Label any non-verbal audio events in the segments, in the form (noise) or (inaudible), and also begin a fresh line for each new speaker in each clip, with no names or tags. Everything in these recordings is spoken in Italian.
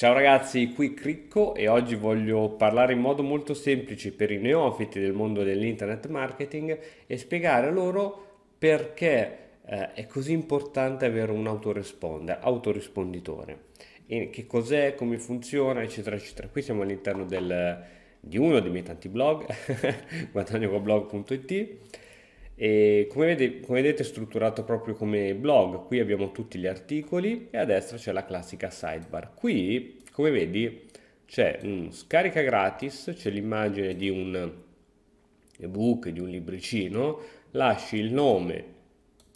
Ciao ragazzi, qui Cricco e oggi voglio parlare in modo molto semplice per i neofiti del mondo dell'internet marketing e spiegare loro perché eh, è così importante avere un autoresponder, autorisponditore. E che cos'è, come funziona, eccetera, eccetera. Qui siamo all'interno del, di uno dei miei tanti blog, (laughs) guadagnoblog.it e come, vede, come, vedete è strutturato proprio come blog, qui abbiamo tutti gli articoli e a destra c'è la classica sidebar. Qui come vedi c'è un scarica gratis, c'è l'immagine di un ebook, di un libricino, lasci il nome,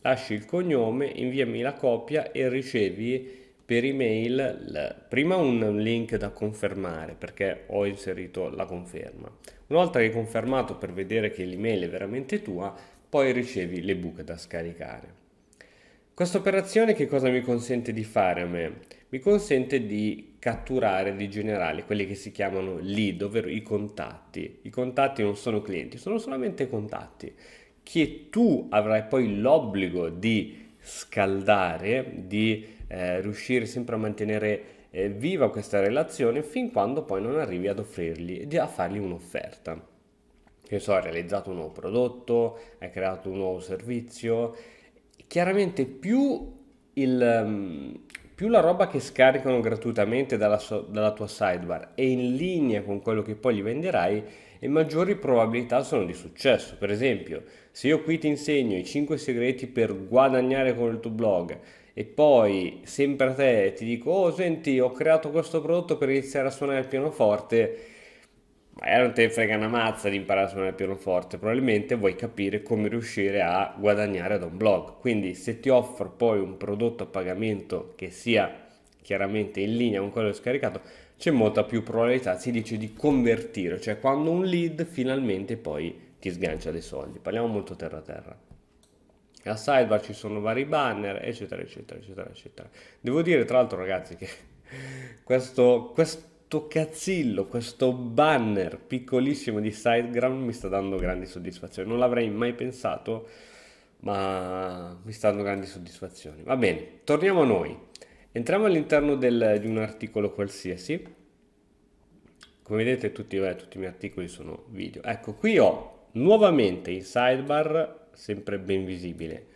lasci il cognome, inviami la copia e ricevi per email la, prima un link da confermare perché ho inserito la conferma. Una volta che hai confermato per vedere che l'email è veramente tua, poi ricevi le buche da scaricare. Questa operazione che cosa mi consente di fare a me? Mi consente di catturare di generare quelli che si chiamano lead, ovvero i contatti. I contatti non sono clienti, sono solamente contatti che tu avrai poi l'obbligo di scaldare, di eh, riuscire sempre a mantenere eh, viva questa relazione fin quando poi non arrivi ad offrirgli, a fargli un'offerta che so, ha realizzato un nuovo prodotto, ha creato un nuovo servizio. Chiaramente più, il, mm, più la roba che scaricano gratuitamente dalla, dalla tua sidebar è in linea con quello che poi gli venderai, e maggiori probabilità sono di successo. Per esempio, se io qui ti insegno i 5 segreti per guadagnare con il tuo blog e poi sempre a te ti dico, oh senti, ho creato questo prodotto per iniziare a suonare il pianoforte, magari non te frega una mazza di imparare a suonare il pianoforte, probabilmente vuoi capire come riuscire a guadagnare da un blog. Quindi se ti offro poi un prodotto a pagamento che sia chiaramente in linea con quello scaricato, c'è molta più probabilità, si dice, di convertire, cioè quando un lead finalmente poi ti sgancia dei soldi. Parliamo molto terra terra. A sidebar ci sono vari banner, eccetera, eccetera, eccetera, eccetera. Devo dire, tra l'altro, ragazzi, che (laughs) questo, questo questo cazzillo, questo banner piccolissimo di Sideground mi sta dando grandi soddisfazioni. Non l'avrei mai pensato, ma mi sta dando grandi soddisfazioni. Va bene, torniamo a noi. Entriamo all'interno del, di un articolo qualsiasi. Come vedete tutti, eh, tutti i miei articoli sono video. Ecco, qui ho nuovamente in sidebar, sempre ben visibile,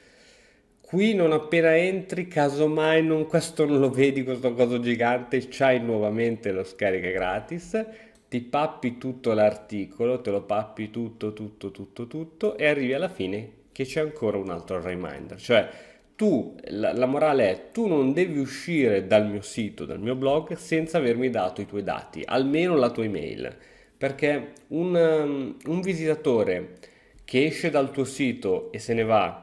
Qui non appena entri, casomai non, questo non lo vedi, questo coso gigante, c'hai nuovamente lo scarica gratis, ti pappi tutto l'articolo, te lo pappi tutto, tutto, tutto, tutto e arrivi alla fine che c'è ancora un altro reminder. Cioè, tu, la, la, morale è, tu non devi uscire dal mio sito, dal mio blog, senza avermi dato i tuoi dati, almeno la tua email. Perché un, um, un visitatore che esce dal tuo sito e se ne va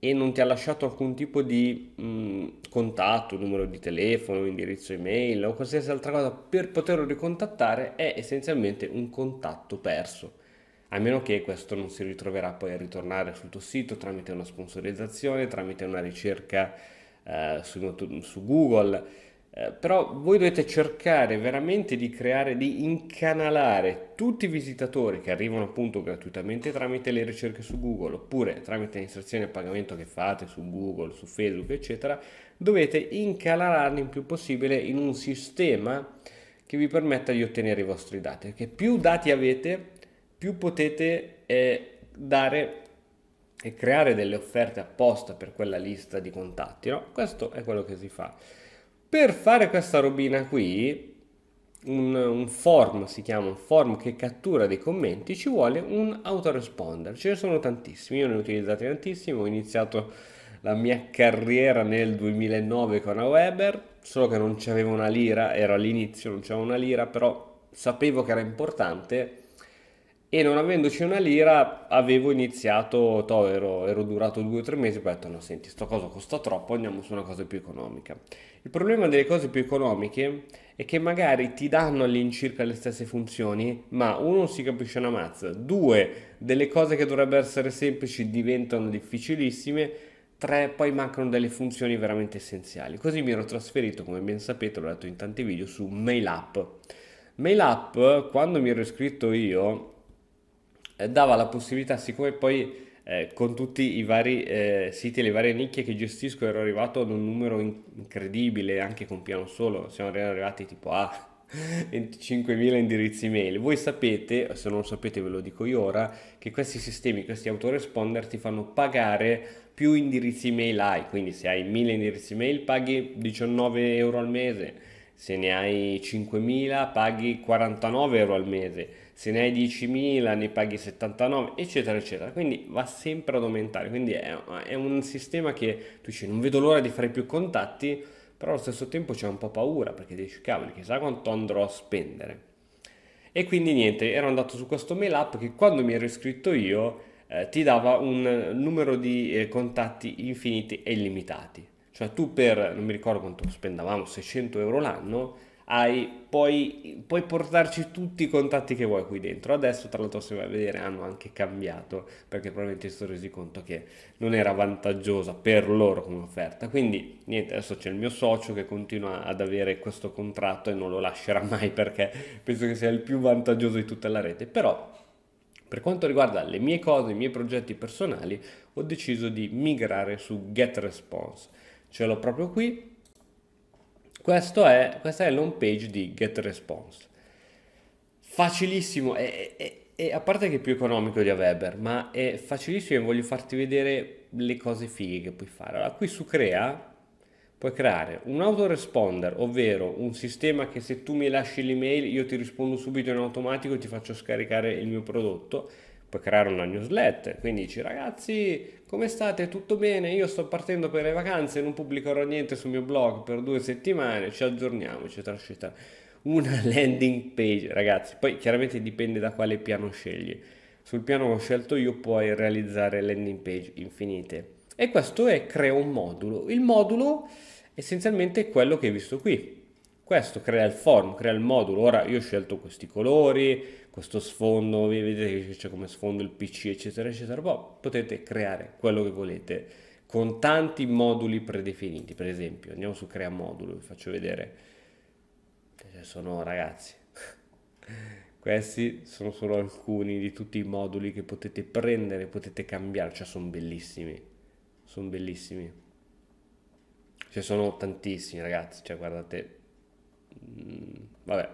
e non ti ha lasciato alcun tipo di mh, contatto, numero di telefono, indirizzo email o qualsiasi altra cosa per poterlo ricontattare è essenzialmente un contatto perso. A meno che questo non si ritroverà poi a ritornare sul tuo sito tramite una sponsorizzazione, tramite una ricerca eh, su, su Google eh, però voi dovete cercare veramente di creare, di incanalare tutti i visitatori che arrivano appunto gratuitamente tramite le ricerche su Google oppure tramite le inserzioni a pagamento che fate su Google, su Facebook, eccetera, dovete incanalarli il più possibile in un sistema che vi permetta di ottenere i vostri dati, perché più dati avete, più potete eh, dare e creare delle offerte apposta per quella lista di contatti, no? Questo è quello che si fa. Per fare questa robina qui, un, un, form si chiama, un form che cattura dei commenti, ci vuole un autoresponder. Ce ne sono tantissimi, io ne ho utilizzati tantissimi, ho iniziato la mia carriera nel 2009 con Aweber, solo che non c'avevo una lira, era all'inizio, non c'avevo una lira, però sapevo che era importante e non avendoci una lira avevo iniziato, to, ero, ero, durato due o tre mesi, ho detto no senti, sto cosa costa troppo, andiamo su una cosa più economica. Il problema delle cose più economiche è che magari ti danno all'incirca le stesse funzioni, ma uno non si capisce una mazza, due, delle cose che dovrebbero essere semplici diventano difficilissime, tre, poi mancano delle funzioni veramente essenziali. Così mi ero trasferito, come ben sapete, l'ho detto in tanti video, su MailUp. MailUp, quando mi ero iscritto io, eh, dava la possibilità, siccome poi eh, con tutti i vari eh, siti e le varie nicchie che gestisco ero arrivato ad un numero incredibile anche con piano solo, siamo arrivati tipo a 25.000 (laughs) indirizzi mail. Voi sapete, se non lo sapete ve lo dico io ora, che questi sistemi, questi autoresponder ti fanno pagare più indirizzi mail hai, quindi se hai 1000 indirizzi mail paghi 19 euro al mese se ne hai 5.000 paghi 49 euro al mese, se ne hai 10.000 ne paghi 79, eccetera, eccetera. Quindi va sempre ad aumentare, quindi è, è un sistema che tu dici non vedo l'ora di fare più contatti, però allo stesso tempo c'è un po' paura perché dici cavoli, chissà quanto andrò a spendere. E quindi niente, ero andato su questo mail app che quando mi ero iscritto io eh, ti dava un numero di eh, contatti infiniti e illimitati cioè tu per, non mi ricordo quanto spendavamo, 600 euro l'anno, hai, puoi, puoi, portarci tutti i contatti che vuoi qui dentro. Adesso, tra l'altro, se vai a vedere, hanno anche cambiato perché probabilmente si sono resi conto che non era vantaggiosa per loro come offerta. Quindi, niente, adesso c'è il mio socio che continua ad avere questo contratto e non lo lascerà mai perché penso che sia il più vantaggioso di tutta la rete. Però, per quanto riguarda le mie cose, i miei progetti personali, ho deciso di migrare su GetResponse ce l'ho proprio qui. Questo È, questa è l'home page di GetResponse. Facilissimo, e, è, è, a parte che è più economico di Aweber, ma è facilissimo e voglio farti vedere le cose fighe che puoi fare. Allora, qui su Crea puoi creare un autoresponder, ovvero un sistema che se tu mi lasci l'email io ti rispondo subito in automatico e ti faccio scaricare il mio prodotto puoi creare una newsletter, quindi dici ragazzi come state? Tutto bene? Io sto partendo per le vacanze, non pubblicherò niente sul mio blog per due settimane, ci aggiorniamo, eccetera, eccetera. Una (laughs) landing page, ragazzi, poi chiaramente dipende da quale piano scegli. Sul piano che ho scelto io puoi realizzare landing page infinite. E questo è crea un modulo. Il modulo essenzialmente è quello che hai visto qui. Questo crea il form, crea il modulo. Ora io ho scelto questi colori, questo sfondo, vedete che c'è come sfondo il PC, eccetera, eccetera. Poi boh, potete creare quello che volete con tanti moduli predefiniti. Per esempio, andiamo su crea modulo, vi faccio vedere. sono ragazzi. (laughs) Questi sono solo alcuni di tutti i moduli che potete prendere, potete cambiare, cioè sono bellissimi. Sono bellissimi. Ci cioè, sono tantissimi, ragazzi. Cioè, guardate, Mm, vabbè,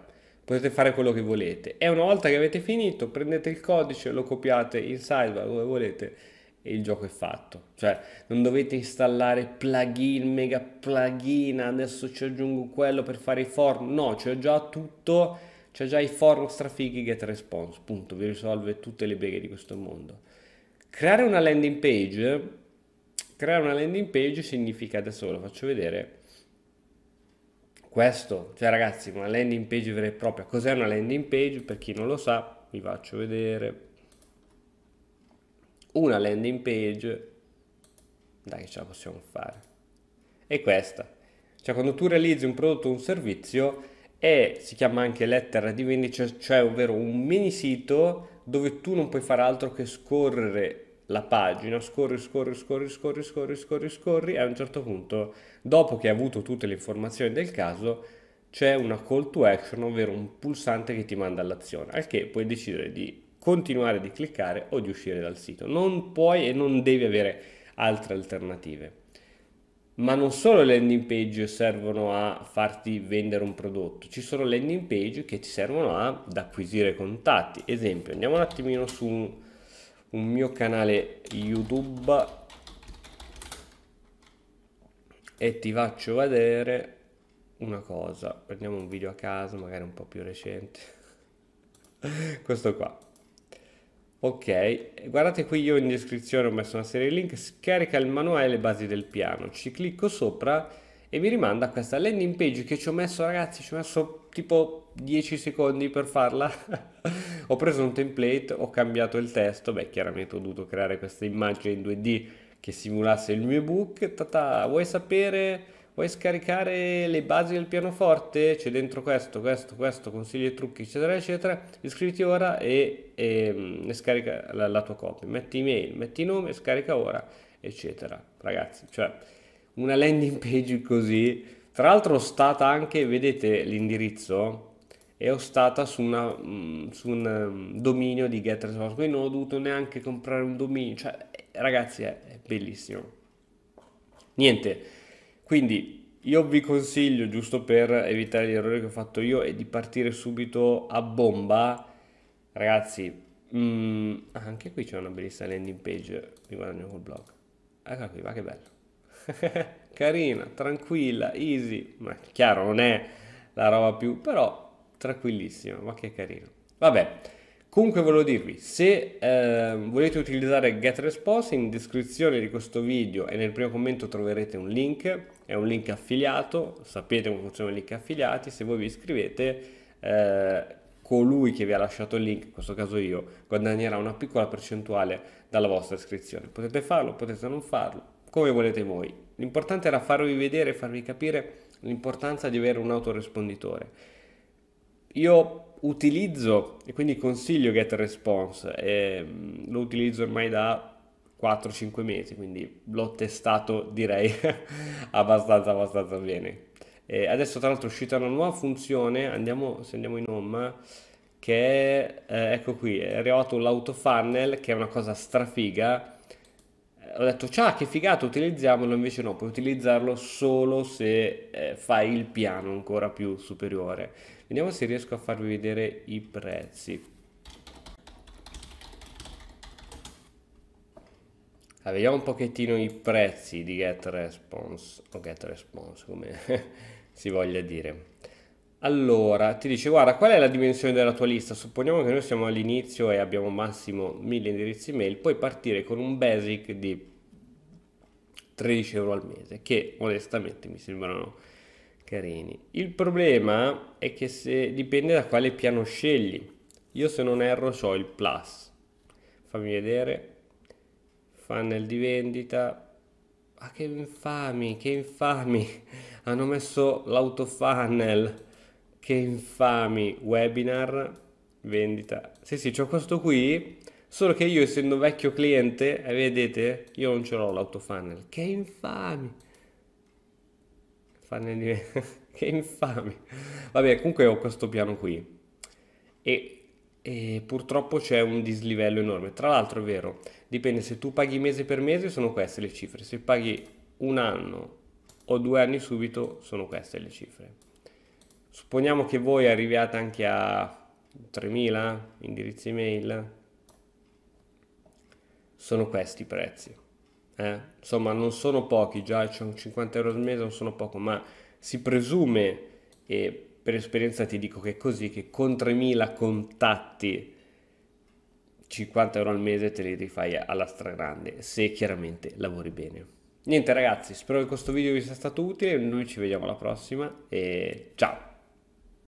potete fare quello che volete. E una volta che avete finito, prendete il codice, lo copiate in sidebar dove volete e il gioco è fatto. Cioè, non dovete installare plugin, mega plugin, adesso ci aggiungo quello per fare i form. No, c'è già tutto, c'è già i form strafighi get response, punto. Vi risolve tutte le beghe di questo mondo. Creare una landing page, creare una landing page significa, adesso ve lo faccio vedere, questo, cioè ragazzi, una landing page vera e propria, cos'è una landing page? Per chi non lo sa, vi faccio vedere. Una landing page, dai che ce la possiamo fare, è questa. Cioè quando tu realizzi un prodotto o un servizio, e si chiama anche lettera di vendita, cioè, cioè ovvero un mini sito dove tu non puoi fare altro che scorrere la pagina, scorri, scorri, scorri, scorri, scorri, scorri, scorri e a un certo punto, dopo che hai avuto tutte le informazioni del caso, c'è una call to action, ovvero un pulsante che ti manda all'azione, al che puoi decidere di continuare di cliccare o di uscire dal sito. Non puoi e non devi avere altre alternative. Ma non solo le landing page servono a farti vendere un prodotto, ci sono landing page che ti servono ad acquisire contatti. Esempio, andiamo un attimino su un mio canale YouTube e ti faccio vedere una cosa. Prendiamo un video a caso, magari un po' più recente. (laughs) Questo qua. Ok, guardate qui io in descrizione ho messo una serie di link, scarica il manuale e le basi del piano, ci clicco sopra e mi rimanda a questa landing page che ci ho messo ragazzi, ci ho messo tipo 10 secondi per farla. (laughs) ho preso un template, ho cambiato il testo, beh chiaramente ho dovuto creare questa immagine in 2D che simulasse il mio ebook. Tata, vuoi sapere vuoi scaricare le basi del pianoforte? C'è dentro questo, questo, questo, consigli e trucchi, eccetera, eccetera. Iscriviti ora e, e, ehm, e scarica la, la, tua copia. Metti email, metti nome, scarica ora, eccetera. Ragazzi, cioè una landing page così. Tra l'altro, stata anche, vedete l'indirizzo, e ho stata su, una, mm, su, un mm, dominio di get resource quindi non ho dovuto neanche comprare un dominio cioè eh, ragazzi è, è, bellissimo niente quindi io vi consiglio giusto per evitare gli errori che ho fatto io e di partire subito a bomba ragazzi mh, mm, anche qui c'è una bellissima landing page mi guadagno col blog eccola qui va che bello (laughs) carina, tranquilla, easy, ma chiaro non è la roba più, però tranquillissima, ma che carino. Vabbè, comunque volevo dirvi, se eh, volete utilizzare GetResponse in descrizione di questo video e nel primo commento troverete un link, è un link affiliato, sapete come funzionano i link affiliati, se voi vi iscrivete... Eh, colui che vi ha lasciato il link, in questo caso io, guadagnerà una piccola percentuale dalla vostra iscrizione. Potete farlo, potete non farlo, come volete voi. L'importante era farvi vedere e farvi capire l'importanza di avere un autoresponditore. Io utilizzo e quindi consiglio GetResponse, eh, lo utilizzo ormai da 4-5 mesi, quindi l'ho testato direi (laughs) abbastanza, abbastanza bene. E adesso tra l'altro è uscita una nuova funzione, andiamo, se andiamo in home, che è, eh, ecco qui, è arrivato l'autofunnel che è una cosa strafiga, ho detto ciao che figata utilizziamolo invece no puoi utilizzarlo solo se eh, fai il piano ancora più superiore vediamo se riesco a farvi vedere i prezzi ah, vediamo un pochettino i prezzi di get response o get response come (laughs) si voglia dire allora, ti dice, guarda, qual è la dimensione della tua lista? Supponiamo che noi siamo all'inizio e abbiamo massimo 1000 indirizzi mail, puoi partire con un basic di 13 euro al mese, che onestamente mi sembrano carini. Il problema è che se, dipende da quale piano scegli. Io se non erro so il plus. Fammi vedere. Funnel di vendita, Ma ah, che infami, che infami! Hanno messo l'autofunnel che infami webinar vendita. Sì, sì, c'ho questo qui, solo che io essendo vecchio cliente, eh, vedete, io non ce l'ho l'autofunnel. Che infami! Funnel di... (laughs) che infami! Vabbè, comunque ho questo piano qui. E e purtroppo c'è un dislivello enorme. Tra l'altro è vero, dipende se tu paghi mese per mese sono queste le cifre, se paghi un anno o due anni subito sono queste le cifre. Supponiamo che voi arriviate anche a 3.000 indirizzi email. Sono questi i prezzi. Eh? Insomma, non sono pochi, già c'è un 50 euro al mese, non sono poco, ma si presume, e per esperienza ti dico che è così, che con 3.000 contatti 50 euro al mese te li rifai alla stragrande, se chiaramente lavori bene. Niente ragazzi, spero che questo video vi sia stato utile, noi ci vediamo alla prossima e ciao!